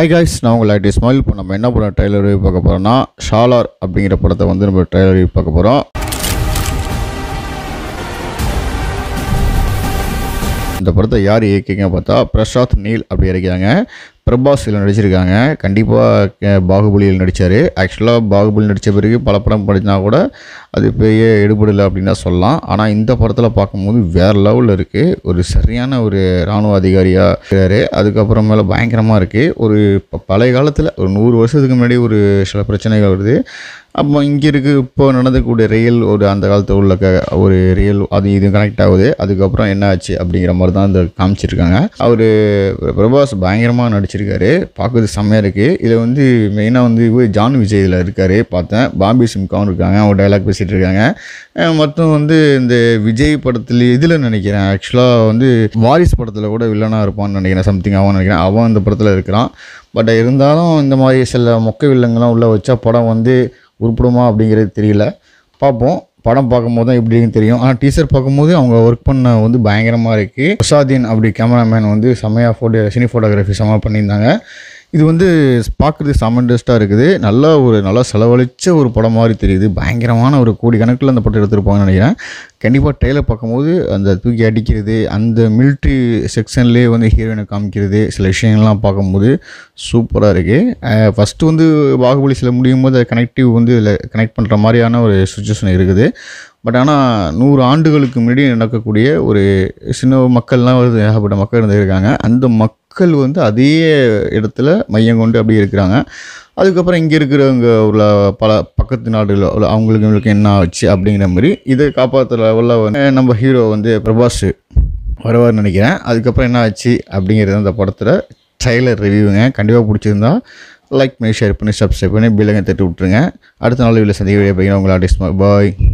high guys நான் உங்கள் ID smile இப்போ நம்ம என்ன பண்ண ட்ரெய்லர் வியூ பார்க்க போகிறோம்னா ஷாலார் அப்படிங்கிற படத்தை வந்து நம்ம ட்ரெய்லர் வியூ பார்க்க போகிறோம் இந்த படத்தை யார் இயக்கிங்க பார்த்தா பிரசாத் நீல் அப்படி இறக்கிறாங்க பிரபாஸில் நடிச்சிருக்காங்க கண்டிப்பாக பாகுபலியில் நடித்தார் ஆக்சுவலாக பாகுபலி நடித்த பிறகு பல படம் படித்தா கூட அது பெரிய எடுபடலை அப்படின்னா சொல்லலாம் ஆனால் இந்த படத்தில் பார்க்கும்போது வேறு லெவலில் இருக்குது ஒரு சரியான ஒரு இராணுவ அதிகாரியாக இருக்கிறாரு அதுக்கப்புறமேல பயங்கரமாக இருக்குது ஒரு பழைய காலத்தில் ஒரு நூறு வருஷத்துக்கு முன்னாடி ஒரு சில பிரச்சனைகள் வருது அப்போ இங்கே இருக்கு இப்போ நடந்துக்கூடிய ரியல் ஒரு அந்த காலத்தில் உள்ள ஒரு ரியல் அது இது கனெக்ட் ஆகுது அதுக்கப்புறம் என்ன ஆச்சு அப்படிங்கிற மாதிரி தான் இந்த காமிச்சிருக்காங்க அவர் பிரபாஸ் பயங்கரமாக நடிச்சு வச்சுருக்காரு பார்க்குறது செம்மையாக இருக்குது இதில் வந்து மெயினாக வந்து ஜான் விஜய் இதில் இருக்கார் பார்த்தேன் பாம்பி சிம்காவும் இருக்காங்க அவங்க டைலாக் பேசிகிட்டு இருக்காங்க மொத்தம் வந்து இந்த விஜய் படத்தில் இதில் நினைக்கிறேன் ஆக்சுவலாக வந்து வாரிஸ் படத்தில் கூட வில்லனாக இருப்பான்னு நினைக்கிறேன் சம்திங் அவன் நினைக்கிறேன் அவன் அந்த படத்தில் இருக்கிறான் பட் இருந்தாலும் இந்த மாதிரி சில மொக்க வில்லங்கள்லாம் உள்ளே வச்சா படம் வந்து உருப்பிடுமா அப்படிங்கிறது தெரியல பார்ப்போம் படம் பார்க்கும்போது தான் இப்படின்னு தெரியும் ஆனால் டீசர் பார்க்கும்போது அவங்க ஒர்க் பண்ண வந்து பயங்கரமாக இருக்குது பிரசாதீன் அப்படி கேமராமேன் வந்து செம்மையாக ஃபோட்டோ சினி ஃபோட்டோகிராஃபி செம்மா பண்ணியிருந்தாங்க இது வந்து பார்க்குறது சமண்டஸ்ட்டாக இருக்குது நல்லா ஒரு நல்லா செலவழித்த ஒரு படம் மாதிரி தெரியுது பயங்கரமான ஒரு கோடி கணக்கில் அந்த படம் எடுத்துருப்பாங்கன்னு நினைக்கிறேன் கண்டிப்பாக டெய்லர் பார்க்கும்போது அந்த தூக்கி அடிக்கிறது அந்த மிலிட்ரி செக்ஷன்லேயே வந்து ஹீரோயினை காமிக்கிறது சில விஷயங்கள்லாம் பார்க்கும்போது சூப்பராக இருக்குது ஃபஸ்ட்டு வந்து பாகுபலி சில முடியும் போது அதை கனெக்டிவ் வந்து இதில் கனெக்ட் பண்ணுற மாதிரியான ஒரு சுச்சுவேஷன் இருக்குது பட் ஆனால் நூறு ஆண்டுகளுக்கு முன்னாடி நடக்கக்கூடிய ஒரு சின்ன மக்கள்லாம் ஏகப்பட்ட மக்கள் இருந்திருக்காங்க அந்த மக் மக்கள் வந்து அதே இடத்துல மையம் கொண்டு அப்படியே இருக்கிறாங்க அதுக்கப்புறம் இங்கே இருக்கிறவங்க உள்ள பல பக்கத்து நாடுகள் அவங்களுக்கு இவங்களுக்கு என்ன ஆச்சு அப்படிங்கிற மாதிரி இதை காப்பாற்றுற லெவலில் வந்து நம்ம ஹீரோ வந்து பிரபாஷ் வருவார்னு நினைக்கிறேன் அதுக்கப்புறம் என்ன ஆச்சு அப்படிங்கிறது அந்த படத்தில் ட்ரெய்லர் ரிவ்யூங்க கண்டிப்பாக பிடிச்சிருந்தா லைக் பண்ணி ஷேர் பண்ணி சப்ஸ்கிரைப் பண்ணி பில்லங்க தட்டி விட்ருங்க அடுத்த நாள் வீட்டில் சந்திக்க வேண்டிய பையன் உங்களை ஆர்டிஸ்ட் பாய்